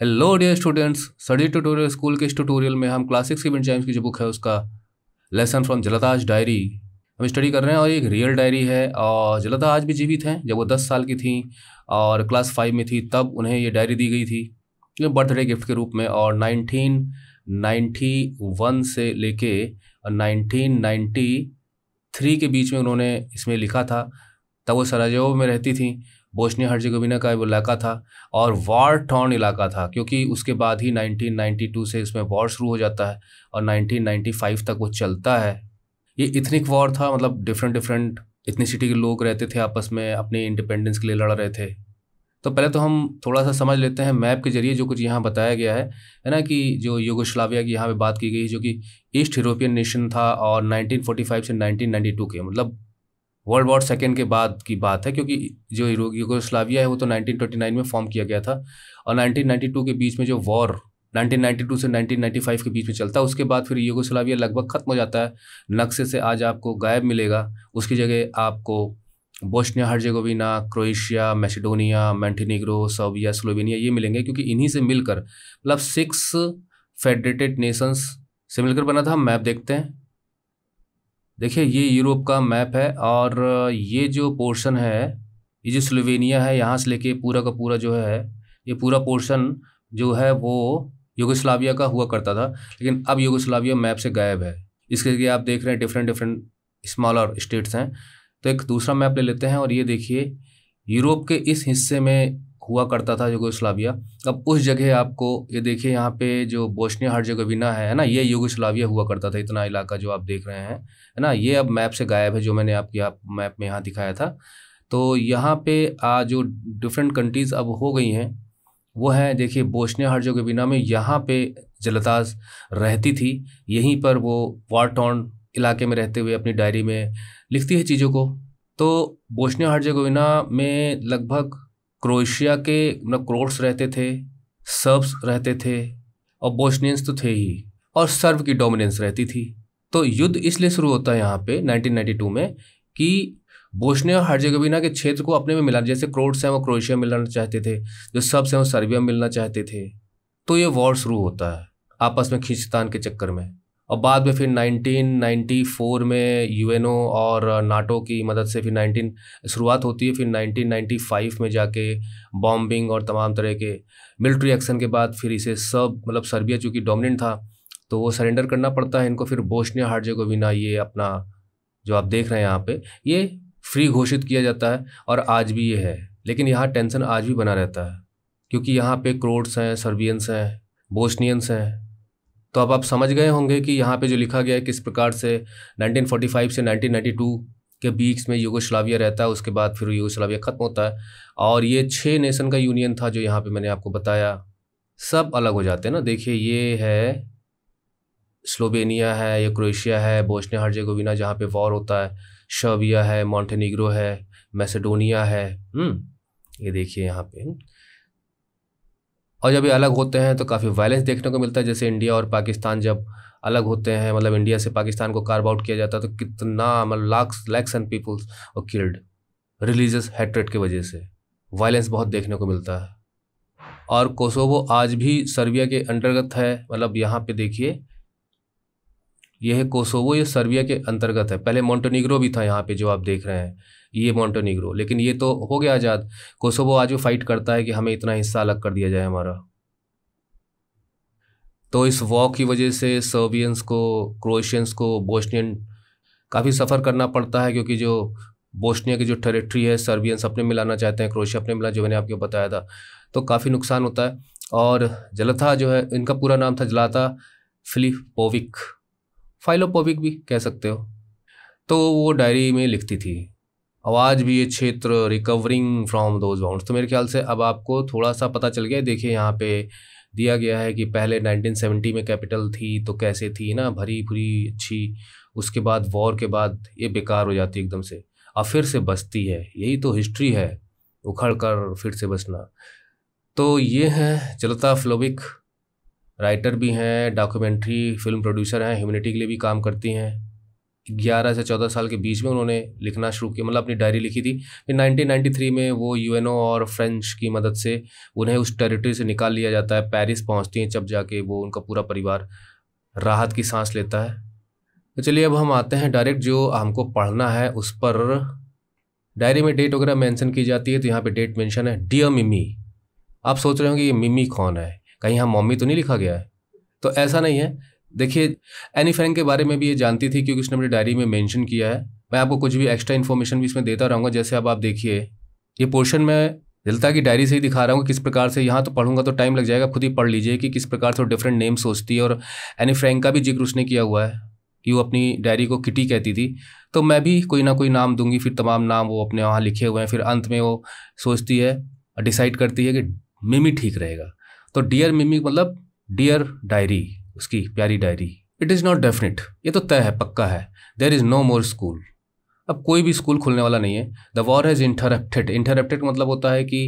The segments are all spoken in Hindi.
Hello dear students study tutorial school के इस ट्यूटोरियल में हम क्लासिक सीवन जैम्स की जो बुक है उसका लेसन फ्रॉम जलताज डायरी हम स्टडी कर रहे हैं और एक रियल डायरी है और जलता आज भी जीवित हैं जब वो दस साल की थी और क्लास फाइव में थी तब उन्हें ये डायरी दी गई थी बर्थडे गिफ्ट के रूप में और नाइनटीन नाइन्टी वन से लेके नाइनटीन नाइन्टी थ्री के बीच में उन्होंने इसमें लिखा था तब वो सराजेव में रहती थी बोस्निया हर्जेगोविना का इलाका था और वार टॉन इलाका था क्योंकि उसके बाद ही 1992 से इसमें वॉर शुरू हो जाता है और 1995 तक वो चलता है ये इथनिक वॉर था मतलब डिफरेंट डिफरेंट इतनी सिटी के लोग रहते थे आपस में अपने इंडिपेंडेंस के लिए लड़ रहे थे तो पहले तो हम थोड़ा सा समझ लेते हैं मैप के जरिए जो कुछ यहाँ बताया गया है है ना कि जो योगोशलाविया की यहाँ पे बात की गई जो कि ईस्ट यूरोपियन नेशन था और 1945 से 1992 के मतलब वर्ल्ड वॉर सेकेंड के बाद की बात है क्योंकि जो यूगोस्लाविया है वो तो 1929 में फॉर्म किया गया था और 1992 के बीच में जो वॉर 1992 से 1995 के बीच में चलता है उसके बाद फिर यूगोस्लाविया लगभग ख़त्म हो जाता है नक्शे से आज आपको गायब मिलेगा उसकी जगह आपको Bosnia Herzegovina Croatia Macedonia Montenegro Serbia Slovenia ये मिलेंगे क्योंकि इन्हीं से मिलकर मतलब सिक्स फेडरेटेड नेशंस से मिलकर बना था हम मैप देखते हैं देखिए ये यूरोप का मैप है और ये जो पोर्शन है ये जो स्लोवेनिया है यहाँ से लेके पूरा का पूरा जो है ये पूरा पोर्शन जो है वो यूगोस्लाविया का हुआ करता था लेकिन अब योगस्लाविया मैप से गायब है इसके लिए आप देख रहे हैं डिफरेंट डिफरेंट स्मॉलर स्टेट्स हैं तो एक दूसरा मैप ले लेते हैं और ये देखिए यूरोप के इस हिस्से में हुआ करता था युगोस्लाविया अब उस जगह आपको ये देखिए यहाँ पे जो बोस्निया बिना है ना ये युगोस्लाविया हुआ करता था इतना इलाका जो आप देख रहे हैं है ना ये अब मैप से गायब है जो मैंने आपके आप मैप में यहाँ दिखाया था तो यहाँ पे आ जो डिफरेंट कंट्रीज़ अब हो गई हैं वो हैं देखिए बोस्निया बिना में यहाँ पे जलताज रहती थी यहीं पर वो वार्टॉन इलाके में रहते हुए अपनी डायरी में लिखती है चीज़ों को तो बोस्निया हर्जेगोविना में लगभग क्रोएशिया के मतलब क्रोट्स रहते थे सर्ब्स रहते थे और बोस्नियंस तो थे ही और सर्व की डोमिनेंस रहती थी तो युद्ध इसलिए शुरू होता है यहाँ पे 1992 में कि बोस्निया और हर्जेगोविना के क्षेत्र को अपने में मिला जैसे क्रोट्स हैं वो क्रोएशिया मिलना चाहते थे जो सर्ब्स हैं वो सर्बिया मिलना चाहते थे तो ये वॉर शुरू होता है आपस में खींचतान के चक्कर में और बाद में फिर 1994 में यूएनओ और नाटो की मदद से फिर 19 शुरुआत होती है फिर 1995 में जाके बॉम्बिंग और तमाम तरह के मिलिट्री एक्शन के बाद फिर इसे सब मतलब सर्बिया चूँकि डोमिनेंट था तो वो सरेंडर करना पड़ता है इनको फिर बोस्निया बिना ये अपना जो आप देख रहे हैं यहाँ पे ये फ्री घोषित किया जाता है और आज भी ये है लेकिन यहाँ टेंशन आज भी बना रहता है क्योंकि यहाँ पे क्रोड्स हैं सर्बियंस हैं बोस्नियंस हैं तो अब आप समझ गए होंगे कि यहाँ पे जो लिखा गया है किस प्रकार से 1945 से 1992 के बीच में यूगोस्लाविया रहता है उसके बाद फिर यूगोस्लाविया ख़त्म होता है और ये छः नेशन का यूनियन था जो यहाँ पे मैंने आपको बताया सब अलग हो जाते हैं ना देखिए ये है स्लोवेनिया है ये क्रोएशिया है बोस्निया बिना जहाँ पे वॉर होता है शर्बिया है मॉन्टेनिग्रो है मैसेडोनिया है हम्म, ये देखिए यहाँ पे और जब ये अलग होते हैं तो काफ़ी वायलेंस देखने को मिलता है जैसे इंडिया और पाकिस्तान जब अलग होते हैं मतलब इंडिया से पाकिस्तान को कार्ब आउट किया जाता है तो कितना मतलब लाख लैक्स एंड पीपल्स और किल्ड रिलीजियस हेट्रेड की वजह से वायलेंस बहुत देखने को मिलता है और कोसोवो आज भी सर्बिया के अंतर्गत है मतलब यहाँ पे देखिए यह कोसोवो ये सर्बिया के अंतर्गत है पहले मोंटेनिग्रो भी था यहाँ पे जो आप देख रहे हैं ये मोंटेनिग्रो लेकिन ये तो हो गया आज़ाद कोसोवो आज भी फाइट करता है कि हमें इतना हिस्सा अलग कर दिया जाए हमारा तो इस वॉक की वजह से सर्बियंस को क्रोएशियंस को बोस्नियन काफ़ी सफ़र करना पड़ता है क्योंकि जो बोस्निया की जो टेरिटरी है सर्बियंस अपने मिलाना चाहते हैं क्रोएशिया अपने मिला जो मैंने आपको बताया था तो काफ़ी नुकसान होता है और जलथा जो है इनका पूरा नाम था जलाता फिलिपोविक फाइलोपोबिक भी कह सकते हो तो वो डायरी में लिखती थी और आज भी ये क्षेत्र रिकवरिंग फ्रॉम दोज बाउंड तो मेरे ख्याल से अब आपको थोड़ा सा पता चल गया देखिए यहाँ पे दिया गया है कि पहले 1970 में कैपिटल थी तो कैसे थी ना भरी भरी अच्छी उसके बाद वॉर के बाद ये बेकार हो जाती एकदम से और फिर से बसती है यही तो हिस्ट्री है उखड़ कर फिर से बसना तो ये है चलता फ्लोबिक राइटर भी हैं डॉक्यूमेंट्री फिल्म प्रोड्यूसर हैं ह्यूमनिटी के लिए भी काम करती हैं ग्यारह से चौदह साल के बीच में उन्होंने लिखना शुरू किया मतलब अपनी डायरी लिखी थी फिर थ्री में वो यू एन ओ और फ्रेंच की मदद से उन्हें उस टेरिटरी से निकाल लिया जाता है पेरिस पहुँचती हैं जब जाके वो उनका पूरा परिवार राहत की सांस लेता है तो चलिए अब हम आते हैं डायरेक्ट जो हमको पढ़ना है उस पर डायरी में डेट वगैरह मेंशन की जाती है तो यहाँ पे डेट मेंशन है डियर मिमी आप सोच रहे होंगे ये मिमी कौन है कहीं यहाँ मम्मी तो नहीं लिखा गया है तो ऐसा नहीं है देखिए एनी फ्रेंक के बारे में भी ये जानती थी क्योंकि उसने अपनी डायरी में मेंशन किया है मैं आपको कुछ भी एक्स्ट्रा इन्फॉर्मेशन भी इसमें देता रहूँगा जैसे अब आप देखिए ये पोर्शन मैं दिलता की डायरी से ही दिखा रहा हूँ कि किस प्रकार से यहाँ तो पढ़ूंगा तो टाइम लग जाएगा खुद ही पढ़ लीजिए कि किस प्रकार से वो डिफरेंट नेम सोचती है और एनी फ्रेंक का भी जिक्र उसने किया हुआ है कि वो अपनी डायरी को किटी कहती थी तो मैं भी कोई ना कोई नाम दूंगी फिर तमाम नाम वो अपने वहाँ लिखे हुए हैं फिर अंत में वो सोचती है डिसाइड करती है कि मिमी ठीक रहेगा तो डियर मिमिक मतलब डियर डायरी उसकी प्यारी डायरी इट इज़ नॉट डेफिनेट ये तो तय है पक्का है there is no more school अब कोई भी स्कूल खुलने वाला नहीं है the war has interrupted interrupted मतलब होता है कि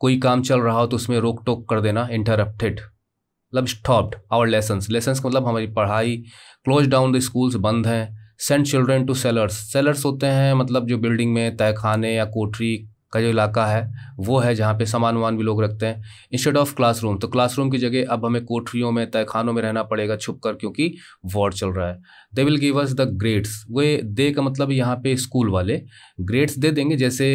कोई काम चल रहा हो तो उसमें रोक टोक कर देना इंटरप्टेड मतलब स्टॉप्ड आवर लेसन्स लेसन्स मतलब हमारी पढ़ाई क्लोज डाउन द स्कूल्स बंद हैं send children to cellars cellars होते हैं मतलब जो बिल्डिंग में खाने या कोठरी का जो इलाका है वो है जहाँ पे सामान वामान भी लोग रखते हैं इंस्टेड ऑफ क्लासरूम तो क्लासरूम की जगह अब हमें कोठरियों में खानों में रहना पड़ेगा छुप कर क्योंकि वॉर चल रहा है they will give us the grades वे दे का मतलब यहाँ पे स्कूल वाले ग्रेड्स दे देंगे जैसे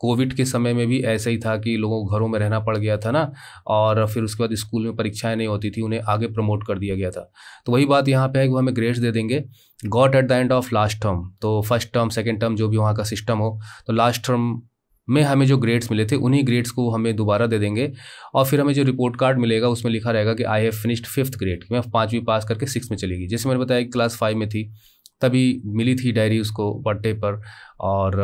कोविड के समय में भी ऐसा ही था कि लोगों को घरों में रहना पड़ गया था ना और फिर उसके बाद स्कूल में परीक्षाएं नहीं होती थी उन्हें आगे प्रमोट कर दिया गया था तो वही बात यहाँ पे है कि वो हमें ग्रेड्स दे देंगे got at the end of last term तो फर्स्ट टर्म सेकेंड टर्म जो भी वहाँ का सिस्टम हो तो लास्ट टर्म में हमें जो ग्रेड्स मिले थे उन्हीं ग्रेड्स को हमें दोबारा दे देंगे और फिर हमें जो रिपोर्ट कार्ड मिलेगा उसमें लिखा रहेगा कि I have finished fifth grade मैं पाँचवीं पास करके सिक्स में चली गई जैसे मैंने बताया कि क्लास फाइव में थी तभी मिली थी डायरी उसको बर्थडे पर और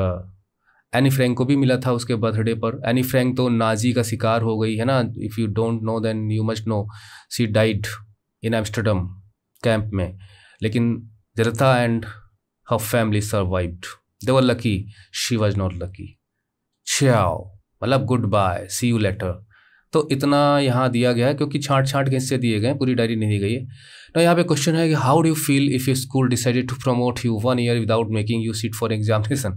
एनी uh, फ्रैंक को भी मिला था उसके बर्थडे पर एनी फ्रैंक तो नाजी का शिकार हो गई है ना if you don't know then you must know she died in Amsterdam camp में लेकिन Zlata and her family survived they were lucky she was not lucky ciao मतलब good bye see you later तो इतना यहाँ दिया गया है क्योंकि छाँट छाँट के हिस्से दिए गए पूरी डायरी नहीं दी गई है ना तो यहाँ पे क्वेश्चन है कि how do feel if you school decided to promote you one year without making you sit for examination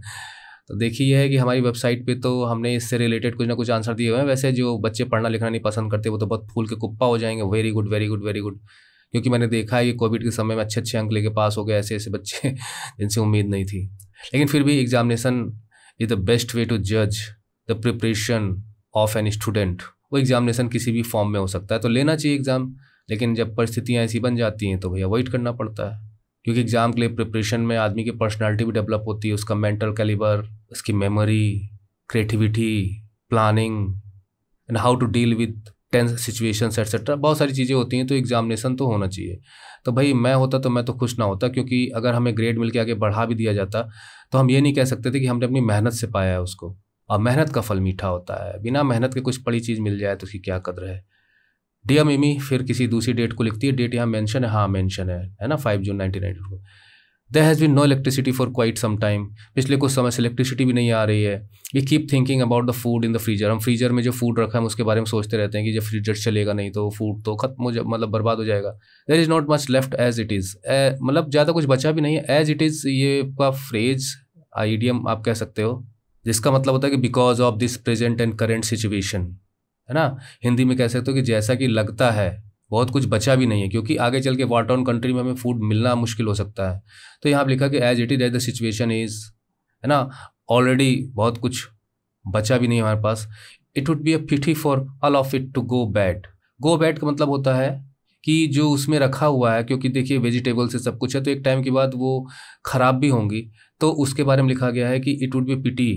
तो देखिए यह है कि हमारी वेबसाइट पे तो हमने इससे रिलेटेड कुछ ना कुछ आंसर दिए हुए हैं वैसे जो बच्चे पढ़ना लिखना नहीं पसंद करते वो तो बहुत फूल के कुप्पा हो जाएंगे very good very good very good क्योंकि मैंने देखा है कि कोविड के समय में अच्छे अच्छे अंक लेके पास हो गए ऐसे ऐसे बच्चे जिनसे उम्मीद नहीं थी लेकिन फिर भी examination is the best way to जज the preparation of an student वो एग्जामिनेशन किसी भी फॉर्म में हो सकता है तो लेना चाहिए एग्ज़ाम लेकिन जब परिस्थितियाँ ऐसी बन जाती हैं तो भैया वेट करना पड़ता है क्योंकि एग्ज़ाम के लिए प्रिपरेशन में आदमी की पर्सनैलिटी भी डेवलप होती है उसका मेंटल कैलिबर उसकी memory creativity planning and how to deal with tense situations etcetera बहुत सारी चीज़ें होती हैं तो एग्जामिनेशन तो होना चाहिए तो भाई मैं होता तो मैं तो खुश ना होता क्योंकि अगर हमें ग्रेड मिल के आगे बढ़ा भी दिया जाता तो हम ये नहीं कह सकते थे कि हमने अपनी मेहनत से पाया है उसको और मेहनत का फल मीठा होता है बिना मेहनत के कुछ बड़ी चीज़ मिल जाए तो उसकी क्या कदर है डिया मिमी फिर किसी दूसरी डेट को लिखती है डेट यहाँ मेंशन है हाँ मेंशन है है ना five June nineteen ninety there has been no electricity for quite some time पिछले कुछ समय से इलेक्ट्रिसिटी भी नहीं आ रही है we keep thinking about the food in the freezer हम फ्रीजर में जो फूड रखा है हम उसके बारे में सोचते रहते हैं कि जब फ्रीजर चलेगा नहीं तो फूड तो खत्म हो जा मतलब बर्बाद हो जाएगा there is not much left as it is मतलब ज़्यादा कुछ बचा भी नहीं है एज इट इज़ ये का फ्रेज आइडियम आप कह सकते हो जिसका मतलब होता है कि because of this present and current situation है ना हिंदी में कह सकते हो कि जैसा कि लगता है बहुत कुछ बचा भी नहीं है क्योंकि आगे चल के वॉर कंट्री में हमें फूड मिलना मुश्किल हो सकता है तो यहाँ पर लिखा कि as it is as the situation is है ना ऑलरेडी बहुत कुछ बचा भी नहीं हमारे पास it would be a pity for all of it to go bad go bad का मतलब होता है कि जो उसमें रखा हुआ है क्योंकि देखिए वेजिटेबल से सब कुछ है तो एक टाइम के बाद वो ख़राब भी होंगी तो उसके बारे में लिखा गया है कि इट वुड बी पिटी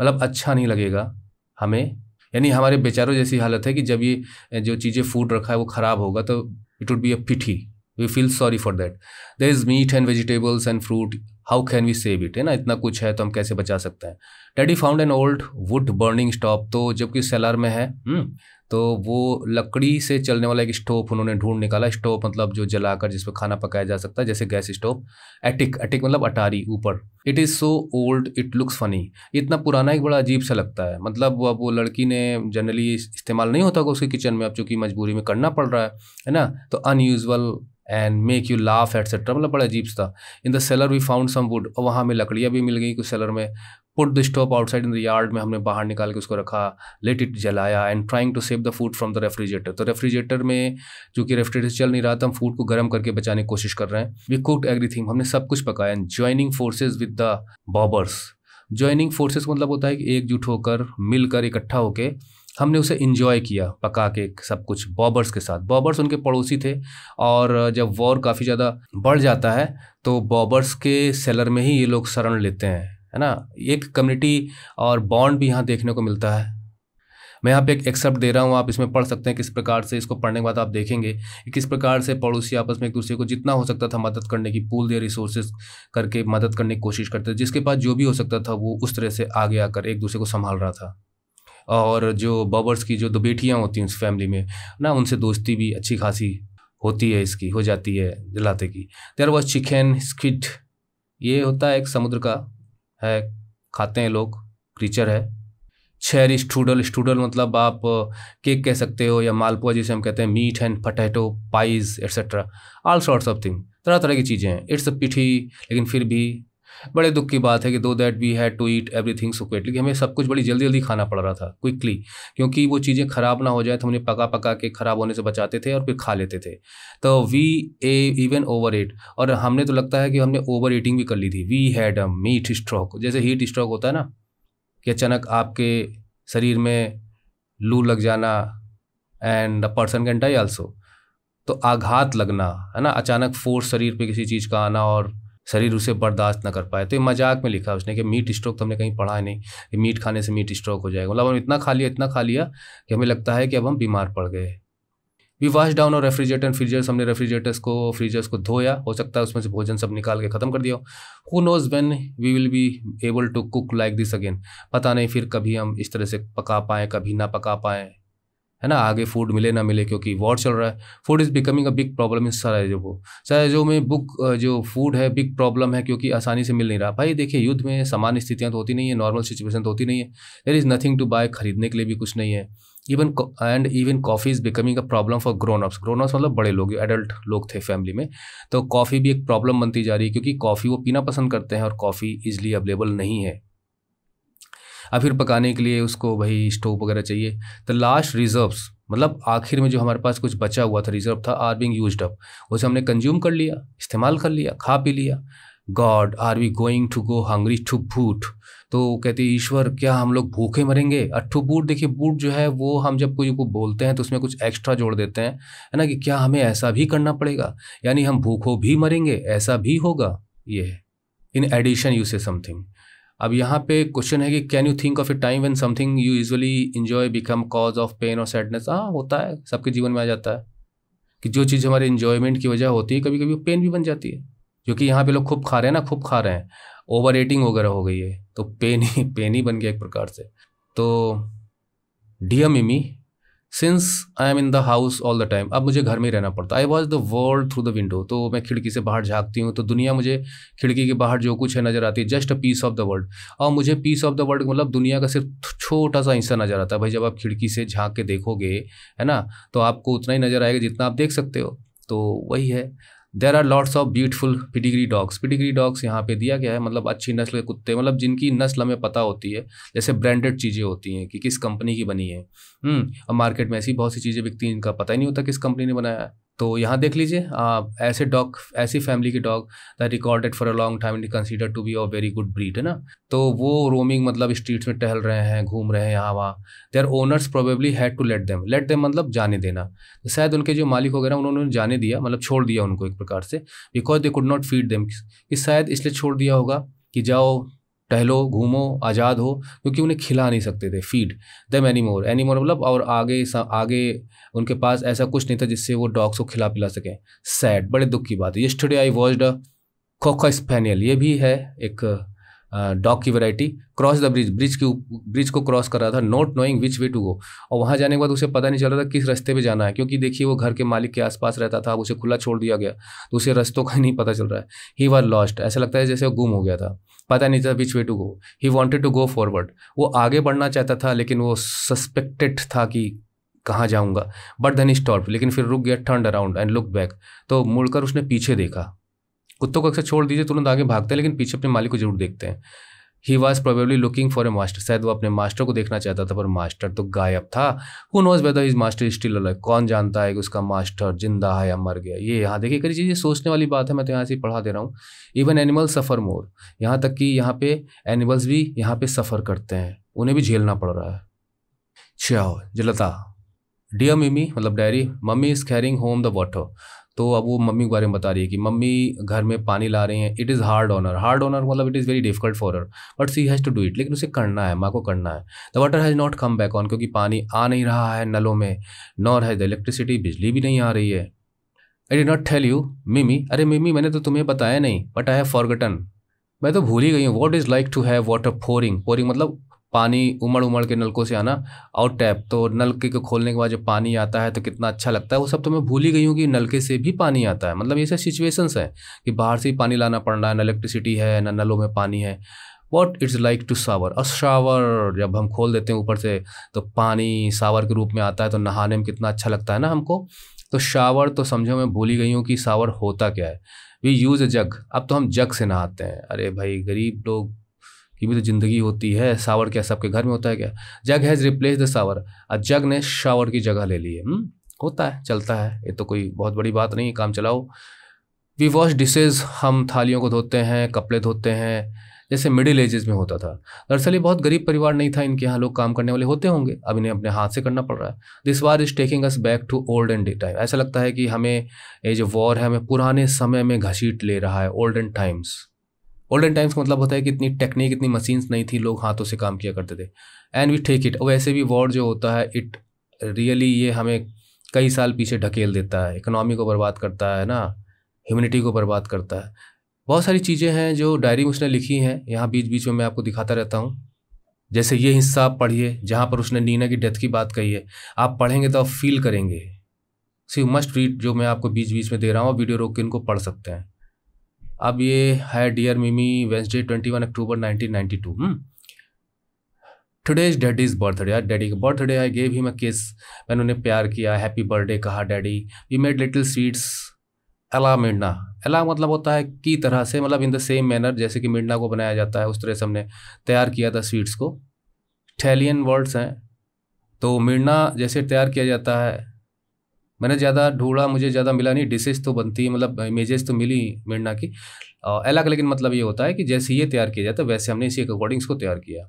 मतलब अच्छा नहीं लगेगा हमें यानी हमारे बेचारों जैसी हालत है कि जब ये जो चीज़ें फूड रखा है वो ख़राब होगा तो it would be a pity we feel sorry for that there is meat and vegetables and fruit how can we save it है ना इतना कुछ है तो हम कैसे बचा सकते हैं daddy found an old wood burning stove तो जबकि सेलर में है हम्म, तो वो लकड़ी से चलने वाला एक स्टोव उन्होंने ढूंढ निकाला स्टोव मतलब जो जलाकर जिस पर खाना पकाया जा सकता है जैसे गैस स्टोव एटिक एटिक मतलब अटारी ऊपर it is so old it looks funny इतना पुराना एक बड़ा अजीब सा लगता है मतलब अब वो लड़की ने जनरली इस्तेमाल नहीं होता उसके किचन में अब चूँकि मजबूरी में करना पड़ रहा है है ना तो unusual and make you laugh etcetera मतलब बड़ा अजीब था in the cellar we found some wood और वहाँ में लकड़ियाँ भी मिल गई कुछ सेलर में put the stove outside in the yard में हमने बाहर निकाल के उसको रखा लेट इट जलाया and trying to save the food from the refrigerator तो रेफ्रिजरेटर में जो कि रेफ्रिजरेटर चल नहीं रहा था हम फूड को गर्म करके बचाने की कोशिश कर रहे हैं वी कुक एवरीथिंग हमने सब कुछ पकाया and joining forces with the Bobars joining forces का मतलब होता है कि एकजुट होकर मिलकर इकट्ठा होकर हमने उसे इन्जॉय किया पका के सब कुछ बॉबर्स के साथ बॉबर्स उनके पड़ोसी थे और जब वॉर काफ़ी ज़्यादा बढ़ जाता है तो बॉबर्स के सेलर में ही ये लोग शरण लेते हैं है ना एक कम्युनिटी और बॉन्ड भी यहाँ देखने को मिलता है मैं यहाँ पे एक एक्सेप्ट दे रहा हूँ आप इसमें पढ़ सकते हैं किस प्रकार से इसको पढ़ने के बाद आप देखेंगे कि किस प्रकार से पड़ोसी आपस में एक दूसरे को जितना हो सकता था मदद करने की पूल दे रिसोर्सेज करके मदद करने की कोशिश करते थे जिसके पास जो भी हो सकता था वो उस तरह से आगे आकर एक दूसरे को संभाल रहा था और जो बबर्स की जो दो बेटियाँ होती हैं उस फैमिली में ना उनसे दोस्ती भी अच्छी खासी होती है इसकी हो जाती है जलाते की देर वॉज चिकन स्किट ये होता है एक समुद्र का है खाते हैं लोग क्रीचर है छेर स्टूडल स्टूडल मतलब आप केक कह सकते हो या मालपुआ जिसे हम कहते हैं meat and potato pies etcetera all sorts of thing तरह तरह की चीज़ें हैं इट्स पिठी लेकिन फिर भी बड़े दुख की बात है कि दो that we had to eat everything subsequently हमें सब कुछ बड़ी जल्दी जल्दी खाना पड़ रहा था क्विकली क्योंकि वो चीज़ें ख़राब ना हो जाए तो उन्हें पका पका के ख़राब होने से बचाते थे और फिर खा लेते थे तो we uh even overate और हमने तो लगता है कि हमने ओवर ईटिंग भी कर ली थी we had a meat stroke जैसे हीट स्ट्रोक होता है ना कि अचानक आपके शरीर में लू लग जाना and a person can die also तो आघात लगना है ना अचानक फोर्स शरीर पे किसी चीज़ का आना और शरीर उसे बर्दाश्त ना कर पाए तो ये मजाक में लिखा उसने कि मीट स्ट्रोक तो हमने कहीं पढ़ा है नहीं कि मीट खाने से मीट स्ट्रोक हो जाएगा मतलब हम इतना खा लिया इतना खा लिया कि हमें लगता है कि अब हम बीमार पड़ गए वी वाश डाउन और रेफ्रिजरेटर फ्रीजर्स हमने रेफ्रिजरेटर्स को फ्रीजर्स को धोया हो सकता है उसमें से भोजन सब निकाल के ख़त्म कर दिया who knows when we will be able to cook like this again पता नहीं फिर कभी हम इस तरह से पका पाएँ कभी ना पका पाएँ है ना आगे फूड मिले ना मिले क्योंकि वॉर चल रहा है food is becoming a big problem in वो को जो में बुक जो फूड है बिग प्रॉब्लम है क्योंकि आसानी से मिल नहीं रहा भाई देखिए युद्ध में सामान्य स्थितियाँ तो होती नहीं है नॉर्मल सिचुएशन तो होती नहीं है there is nothing to buy खरीदने के लिए भी कुछ नहीं है even and even coffee is becoming a problem for grown ups grown ups मतलब बड़े लोग एडल्ट लोग थे फैमिली में तो कॉफ़ी भी एक प्रॉब्लम बनती जा रही है क्योंकि कॉफ़ी वो पीना पसंद करते हैं और कॉफ़ी इजली अवेलेबल नहीं है अब फिर पकाने के लिए उसको भाई स्टोव वगैरह चाहिए तो लास्ट रिजर्व्स मतलब आखिर में जो हमारे पास कुछ बचा हुआ था रिजर्व था आर बिंग यूज अप उसे हमने कंज्यूम कर लिया इस्तेमाल कर लिया खा पी लिया God are we going to go hungry too भूट तो कहते ईश्वर क्या हम लोग भूखे मरेंगे अट्ठू बूट देखिए बूट जो है वो हम जब कोई को बोलते हैं तो उसमें कुछ एक्स्ट्रा जोड़ देते हैं है ना कि क्या हमें ऐसा भी करना पड़ेगा यानी हम भूखों भी मरेंगे ऐसा भी होगा ये है in addition you say something अब यहाँ पे क्वेश्चन है कि can you think of a time when something you usually enjoy become cause of pain और सैडनेस हाँ होता है सबके जीवन में आ जाता है कि जो चीज़ हमारे इन्जॉयमेंट की वजह होती है कभी कभी पेन भी बन जाती है जो कि यहाँ पे लोग खूब खा रहे हैं ना खूब खा रहे हैं ओवर एटिंग वगैरह हो गई है तो पेन ही पेन ही बन गया एक प्रकार से तो dear Mimi since I am in the house all the time अब मुझे घर में ही रहना पड़ता I was the world through the window तो मैं खिड़की से बाहर झाँकती हूँ तो दुनिया मुझे खिड़की के बाहर जो कुछ है नज़र आती है just a piece of the world और मुझे पीस ऑफ द वर्ल्ड मतलब दुनिया का सिर्फ छोटा सा हिस्सा नज़र आता है भाई जब आप खिड़की से झाँक के देखोगे है ना तो आपको उतना ही नज़र आएगा जितना आप देख सकते हो तो वही है there are lots of beautiful pedigree dogs pedigree dogs यहाँ पे दिया गया है मतलब अच्छी नस्ल के कुत्ते मतलब जिनकी नस्ल हमें पता होती है जैसे ब्रांडेड चीज़ें होती हैं कि किस कंपनी की बनी है और हम्म, मार्केट में ऐसी बहुत सी चीज़ें बिकती हैं जिनका पता ही नहीं होता किस कंपनी ने बनाया है तो यहाँ देख लीजिए ऐसे डॉग ऐसी फैमिली के dog the recorded for a long time it consider to be a very good breed है ना तो वो रोमिंग मतलब स्ट्रीट्स में टहल रहे हैं घूम रहे हैं यहाँ वहाँ their owners probably had to let them let them मतलब जाने देना तो शायद उनके जो मालिक वगैरह उन्होंने जाने दिया मतलब छोड़ दिया उनको एक प्रकार से because they could not feed them कि शायद इसलिए छोड़ दिया होगा कि जाओ टहलो घूमो आज़ाद हो क्योंकि उन्हें खिला नहीं सकते थे फीड दम एनीमोर एनीमोर मतलब और आगे आगे उनके पास ऐसा कुछ नहीं था जिससे वो डॉग्स को खिला पिला सकें सैड बड़े दुख की बात है स्टडी आई वॉज अ खोखा स्पेनियल ये भी है एक डॉग की variety cross the bridge bridge के ब्रिज को क्रॉस कर रहा था not knowing which way to go और वहाँ जाने के बाद उसे पता नहीं चल रहा था किस रास्ते पे जाना है क्योंकि देखिए वो घर के मालिक के आसपास रहता था अब उसे खुला छोड़ दिया गया तो उसे रस्तों का नहीं पता चल रहा है ही वर लॉस्ट ऐसा लगता है जैसे वो गुम हो गया था पता नहीं था which way to go he wanted to go forward वो आगे बढ़ना चाहता था लेकिन वो सस्पेक्टेड था कि कहाँ जाऊँगा बट धन स्टॉप लेकिन फिर रुक गया turn around and look back तो मुड़कर उसने पीछे देखा कुत्तों को अक्सर छोड़ दीजिए तुरंत आगे भागते हैं लेकिन पीछे अपने मालिक को जरूर देखते हैं he was probably looking for a master शायद वो अपने मास्टर को देखना चाहता था पर मास्टर तो गायब था who knows whether is master still अलग कौन जानता है कि उसका मास्टर जिंदा है या मर गया ये यहाँ देखिए करी चीज़ ये सोचने वाली बात है मैं तो यहाँ से पढ़ा दे रहा हूँ इवन एनिमल सफ़र मोर यहाँ तक कि यहाँ पे एनिमल्स भी यहाँ पे सफ़र करते हैं उन्हें भी झेलना पड़ रहा है छो जलता डियर मिमी मतलब diary mummy is carrying home the water तो अब वो मम्मी के बारे में बता रही है कि मम्मी घर में पानी ला रही हैं it is hard on her hard on her मतलब it is very difficult for her but she has to do it लेकिन उसे करना है माँ को करना है the water has not come back on क्योंकि पानी आ नहीं रहा है नलों में नॉर हैज़ इलेक्ट्रिसिटी बिजली भी नहीं आ रही है I did not tell you Mimi अरे मिमी मैंने तो तुम्हें बताया नहीं बट आई हैव फॉरगटन मैं तो भूल ही गई हूँ what is like to have water pouring pouring मतलब पानी उमड़ उमड़ के नलकों से आना और टैप तो नलके को खोलने के बाद जब पानी आता है तो कितना अच्छा लगता है वो सब तो मैं भूल ही गई हूँ कि नलके से भी पानी आता है मतलब ये सब सिचुएशंस हैं कि बाहर से ही पानी लाना पड़ रहा है न इलेक्ट्रिसिटी है न नलों में पानी है what it's like to shower और शावर जब हम खोल देते हैं ऊपर से तो पानी सावर के रूप में आता है तो नहाने में कितना अच्छा लगता है ना हमको तो शावर तो समझो मैं भूल ही गई हूँ कि सावर होता क्या है वी यूज़ अ जग अब तो हम जग से नहाते हैं अरे भाई गरीब लोग कि भी तो ज़िंदगी होती है सावर क्या सबके घर में होता है क्या jug has replace the shower और जग ने शावर की जगह ले ली है हम्म? होता है चलता है ये तो कोई बहुत बड़ी बात नहीं है काम चलाओ वी वॉश डिशेज हम थालियों को धोते हैं कपड़े धोते हैं जैसे मिडिल एजेस में होता था दरअसल ये बहुत गरीब परिवार नहीं था इनके यहाँ लोग काम करने वाले होते होंगे अब इन्हें अपने हाथ से करना पड़ रहा है this war is taking us back to olden time ऐसा लगता है कि हमें ये जो वॉर है हमें पुराने समय में घसीट ले रहा है olden times olden times का मतलब होता है कि इतनी टेक्निक इतनी मशीन्स नहीं थी लोग हाथों से काम किया करते थे एंड वी टेक इट वैसे भी वॉर जो होता है इट रियली ये हमें कई साल पीछे ढकेल देता है इकोनॉमी को बर्बाद करता है ना ह्यूमिनिटी को बर्बाद करता है बहुत सारी चीज़ें हैं जो डायरी में उसने लिखी हैं यहाँ बीच बीच में मैं आपको दिखाता रहता हूँ जैसे ये हिस्सा आप पढ़िए जहाँ पर उसने नीना की डेथ की बात कही है आप पढ़ेंगे तो आप फील करेंगे सी मस्ट रीड जो मैं आपको बीच बीच में दे रहा हूँ वीडियो रोक के इनको पढ़ सकते हैं अब ये है dear Mimi Wednesday twenty one October nineteen ninety two today is daddy is birthday यार डैडी का बर्थडे है गेव हिम अ किस मैंने उन्हें प्यार किया हैप्पी बर्थडे कहा daddy we made little sweets अला मिडना अला मतलब होता है की तरह से मतलब इन द सेम मैनर जैसे कि मिडना को बनाया जाता है उस तरह से हमने तैयार किया था स्वीट्स को इटालियन वर्ड्स हैं तो मिडना जैसे तैयार किया जाता है मैंने ज़्यादा ढूंढा मुझे ज़्यादा मिला नहीं डिशेज तो बनती है मतलब इमेजेस तो मिली मेडना की अलग लेकिन मतलब ये होता है कि जैसे ये तैयार किया जाता है वैसे हमने इसी अकॉर्डिंग इसको तैयार किया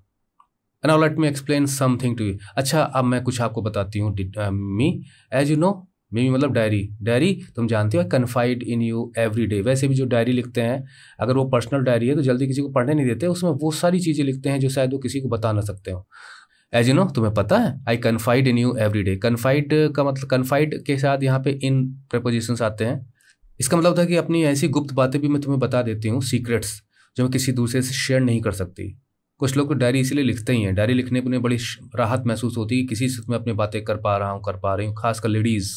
and now let me explain something to you अच्छा अब मैं कुछ आपको बताती हूँ me as you know me मतलब डायरी डायरी तुम जानते हो confide in you every day वैसे भी जो डायरी लिखते हैं अगर वो पर्सनल डायरी है तो जल्दी किसी को पढ़ने नहीं देते उसमें वो सारी चीज़ें लिखते हैं जो शायद वो किसी को बता ना सकते हो एज यू नो तुम्हें पता है I confide in you every day confide का मतलब कन्फाइड के साथ यहाँ पे इन प्रपोजिशंस आते हैं इसका मतलब था कि अपनी ऐसी गुप्त बातें भी मैं तुम्हें बता देती हूँ सीक्रेट्स जो मैं किसी दूसरे से शेयर नहीं कर सकती कुछ लोग तो डायरी इसीलिए लिखते ही हैं डायरी लिखने पर उन्हें बड़ी राहत महसूस होती है किसी से तो मैं अपनी बातें कर पा रहा हूँ कर पा रही हूँ खासकर ladies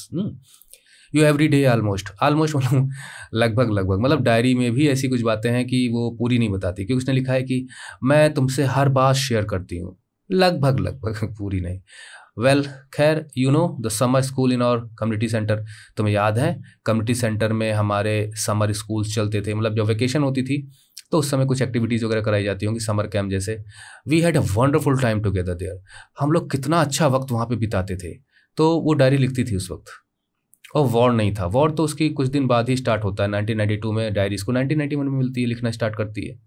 you every day almost almost मतलब लगभग लगभग मतलब डायरी में भी ऐसी कुछ बातें हैं कि वो पूरी नहीं बताती क्योंकि उसने लिखा है कि मैं तुमसे हर बात शेयर करती हूँ लगभग लगभग पूरी नहीं वेल खैर you know the summer school in और कम्युनिटी सेंटर तुम्हें याद है कम्युनिटी सेंटर में हमारे समर स्कूल्स चलते थे मतलब जब वेकेशन होती थी तो उस समय कुछ एक्टिविटीज़ वगैरह कराई जाती होंगी समर कैम्प जैसे we had a wonderful time together there हम लोग कितना अच्छा वक्त वहाँ पर बिताते थे तो वो डायरी लिखती थी उस वक्त और वॉर नहीं था वॉर तो उसकी कुछ दिन बाद ही स्टार्ट होता है 1992 में डायरीज को 1991 में मिलती है लिखना स्टार्ट करती है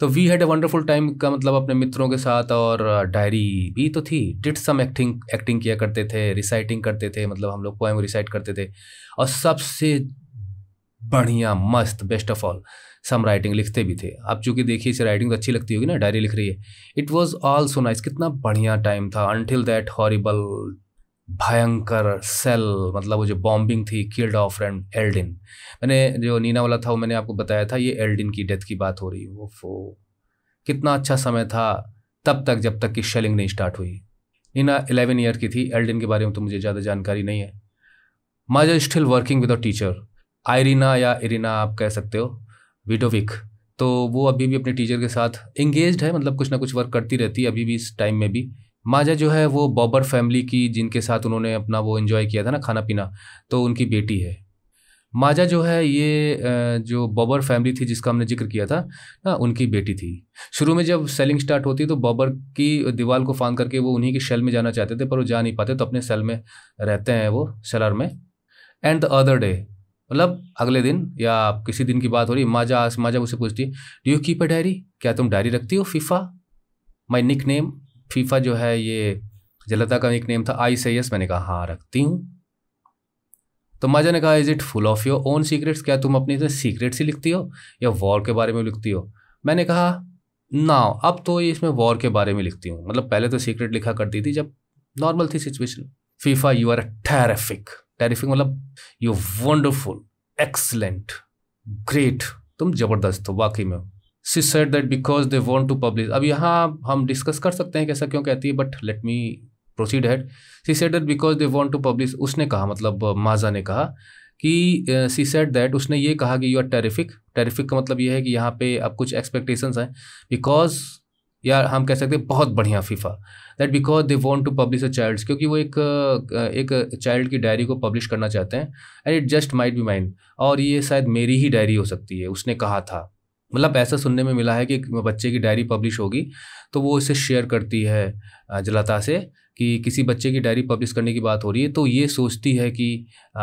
तो we had a wonderful time का मतलब अपने मित्रों के साथ और डायरी uh, भी तो थी डिट सम एक्टिंग एक्टिंग किया करते थे रिसाइटिंग करते थे मतलब हम लोग पोएम रिसाइट करते थे और सबसे बढ़िया मस्त best of all some writing लिखते भी थे आप चूँकि देखिए इसे राइटिंग तो अच्छी लगती होगी ना डायरी लिख रही है it was all so nice कितना बढ़िया टाइम था अनटिल दैट हॉरिबल भयंकर सेल मतलब वो जो बॉम्बिंग थी किल्ड ऑफ एंड एल्डिन मैंने जो नीना वाला था वो मैंने आपको बताया था ये एल्डिन की डेथ की बात हो रही है वो फो कितना अच्छा समय था तब तक जब तक कि शेलिंग नहीं स्टार्ट हुई नीना एलेवन ईयर की थी एल्डिन के बारे में तो मुझे ज़्यादा जानकारी नहीं है Maja still working with a teacher Irina या इरिना आप कह सकते हो विडोविक तो वो अभी भी अपने टीचर के साथ इंगेज है मतलब कुछ ना कुछ वर्क करती रहती है अभी भी इस टाइम में भी माजा जो है वो बॉबर फैमिली की जिनके साथ उन्होंने अपना वो इन्जॉय किया था ना खाना पीना तो उनकी बेटी है माजा जो है ये जो बॉबर फैमिली थी जिसका हमने जिक्र किया था ना उनकी बेटी थी शुरू में जब सेलिंग स्टार्ट होती तो बॉबर की दीवार को फान करके वो उन्हीं के शेल में जाना चाहते थे पर वो जा नहीं पाते तो अपने सेल में रहते हैं वो सेलर में एंड द अदर डे मतलब अगले दिन या किसी दिन की बात हो रही माजा माजा उसे पूछती है do you keep a diary क्या तुम डायरी रखती हो Fifa my nickname Fifa जो है ये जलता का एक नेम था आई सी एस मैंने कहा हाँ रखती हूँ तो माजा ने कहा is it full of your own secrets क्या तुम अपने सीक्रेट्स तो ही लिखती हो या वॉर के बारे में लिखती हो मैंने कहा ना अब तो ये इसमें वॉर के बारे में लिखती हूँ मतलब पहले तो सीक्रेट लिखा करती थी जब नॉर्मल थी situation Fifa you are a terrific terrific मतलब यू वंडरफुल एक्सलेंट ग्रेट तुम ज़बरदस्त हो वाकई में she said that because they want to publish अब यहाँ हम डिस्कस कर सकते हैं कैसा क्यों कहती है but let me proceed had she said that because they want to publish उसने कहा मतलब माजा ने कहा कि सी सेट दैट उसने ये कहा कि यू आर टेरिफिक टेरिफिक का मतलब ये है कि यहाँ पे अब कुछ एक्सपेक्टेशंस हैं बिकॉज या हम कह सकते हैं बहुत बढ़िया Fifa that because they want to publish a child's क्योंकि वो एक एक चाइल्ड की डायरी को पब्लिश करना चाहते हैं and it just might be mind और ये शायद मेरी ही डायरी हो सकती है उसने कहा था मतलब ऐसा सुनने में मिला है कि बच्चे की डायरी पब्लिश होगी तो वो इसे शेयर करती है जलाता से कि किसी बच्चे की डायरी पब्लिश करने की बात हो रही है तो ये सोचती है कि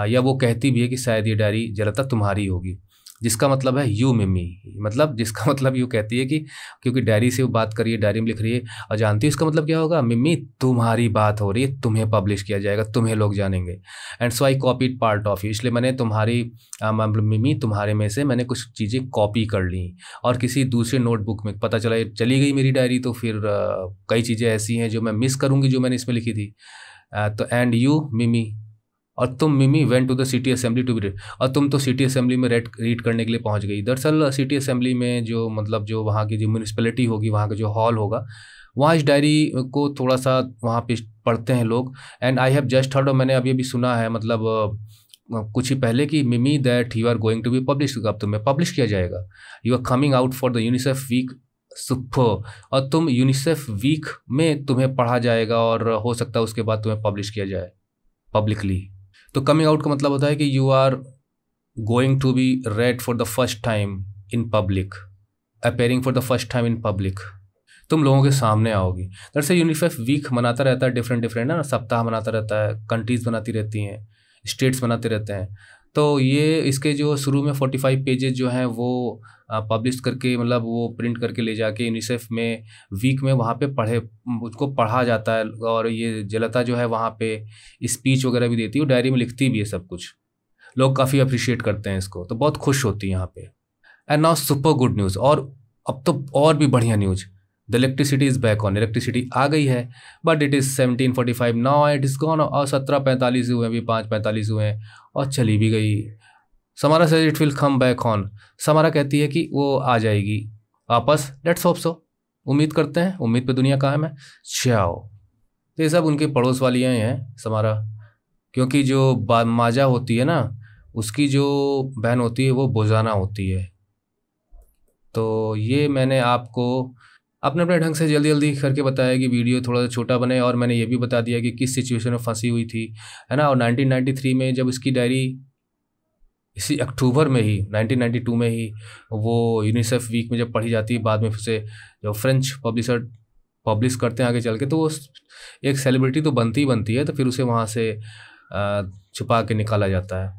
या वो कहती भी है कि शायद ये डायरी जलाता तुम्हारी होगी जिसका मतलब है यू मिमी मतलब जिसका मतलब यू कहती है कि क्योंकि डायरी से वो बात कर रही है डायरी में लिख रही है और जानती है उसका मतलब क्या होगा मिमी तुम्हारी बात हो रही है तुम्हें पब्लिश किया जाएगा तुम्हें लोग जानेंगे and so I copied part of you इसलिए मैंने तुम्हारी मिमी तुम्हारे में से मैंने कुछ चीज़ें कॉपी कर ली और किसी दूसरे नोटबुक में पता चला चली गई मेरी डायरी तो फिर कई चीज़ें ऐसी हैं जो मैं मिस करूँगी जो मैंने इसमें लिखी थी तो एंड यू मिमी और तुम Mimi went to the city assembly to be और तुम तो सिटी असेंबली में रेड रीड करने के लिए पहुंच गई दरअसल सिटी असेंबली में जो मतलब जो वहाँ की जो म्यूनसिपलिटी होगी वहाँ का जो हॉल होगा वहाँ इस डायरी को थोड़ा सा वहाँ पे पढ़ते हैं लोग and I have just heard और मैंने अभी अभी सुना है मतलब कुछ ही पहले कि Mimi that you are going to be publish अब तुम्हें पब्लिश किया जाएगा you are coming out for the UNICEF week super और तुम यूनिसेफ वीक में तुम्हें पढ़ा जाएगा और हो सकता है उसके बाद तुम्हें पब्लिश किया जाए पब्लिकली तो कमिंग आउट का मतलब होता है कि you are going to be read for the first time in public appearing for the first time in public तुम लोगों के सामने आओगी दरअसल यूनिफेफ वीक मनाता रहता है डिफरेंट डिफरेंट ना सप्ताह मनाता रहता है कंट्रीज बनाती रहती हैं स्टेट्स बनाते रहते हैं तो ये इसके जो शुरू में फोर्टी फाइव पेजेस जो हैं वो पब्लिश करके मतलब वो प्रिंट करके ले जाके यूनिसेफ में वीक में वहाँ पे पढ़े उसको पढ़ा जाता है और ये जलता जो है वहाँ पे स्पीच वगैरह भी देती है डायरी में लिखती भी है सब कुछ लोग काफ़ी अप्रिशिएट करते हैं इसको तो बहुत खुश होती है यहाँ पर and now super good news और अब तो और भी बढ़िया news the electricity is back on electricity आ गई है but it is seventeen forty five now it is gone और सत्रह पैंतालीस हुए अभी पाँच पैंतालीस हुए हैं और चली भी गई समारा से it will come back on Samara कहती है कि वो आ जाएगी वापस लेट्स होप सो उम्मीद करते हैं उम्मीद पे दुनिया कायम है श्याओ तो ये सब उनके पड़ोस वाली हैं समारा क्योंकि जो माजा होती है ना उसकी जो बहन होती है वो बोजाना होती है तो ये मैंने आपको आपने अपने ढंग से जल्दी जल्दी करके बताया कि वीडियो थोड़ा सा छोटा बने और मैंने ये भी बता दिया कि किस सिचुएशन में फंसी हुई थी है ना और 1993 में जब इसकी डायरी इसी अक्टूबर में ही 1992 में ही वो यूनिसेफ वीक में जब पढ़ी जाती है बाद में फिर से जो फ्रेंच पब्लिशर पब्लिश करते हैं आगे चल के तो वो एक सेलिब्रिटी तो बनती ही बनती है तो फिर उसे वहाँ से छुपा के निकाला जाता है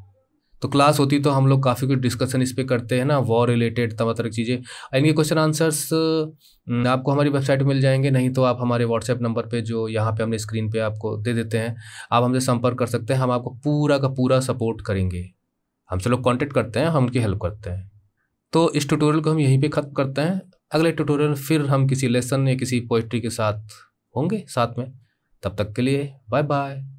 तो क्लास होती तो हम लोग काफ़ी कुछ डिस्कशन इस पर करते हैं ना वॉर रिलेटेड तमाम तरह की चीज़ें इनके क्वेश्चन आंसर्स आपको हमारी वेबसाइट मिल जाएंगे नहीं तो आप हमारे व्हाट्सएप नंबर पे जो यहाँ पे हमने स्क्रीन पे आपको दे देते हैं आप हमसे संपर्क कर सकते हैं हम आपको पूरा का पूरा सपोर्ट करेंगे हमसे लोग कॉन्टेक्ट करते हैं हम उनकी हेल्प करते हैं तो इस ट्यूटोरियल को हम यहीं पर ख़त्म करते हैं अगले ट्यूटोरियल फिर हम किसी लेसन या किसी पोइट्री के साथ होंगे साथ में तब तक के लिए बाय बाय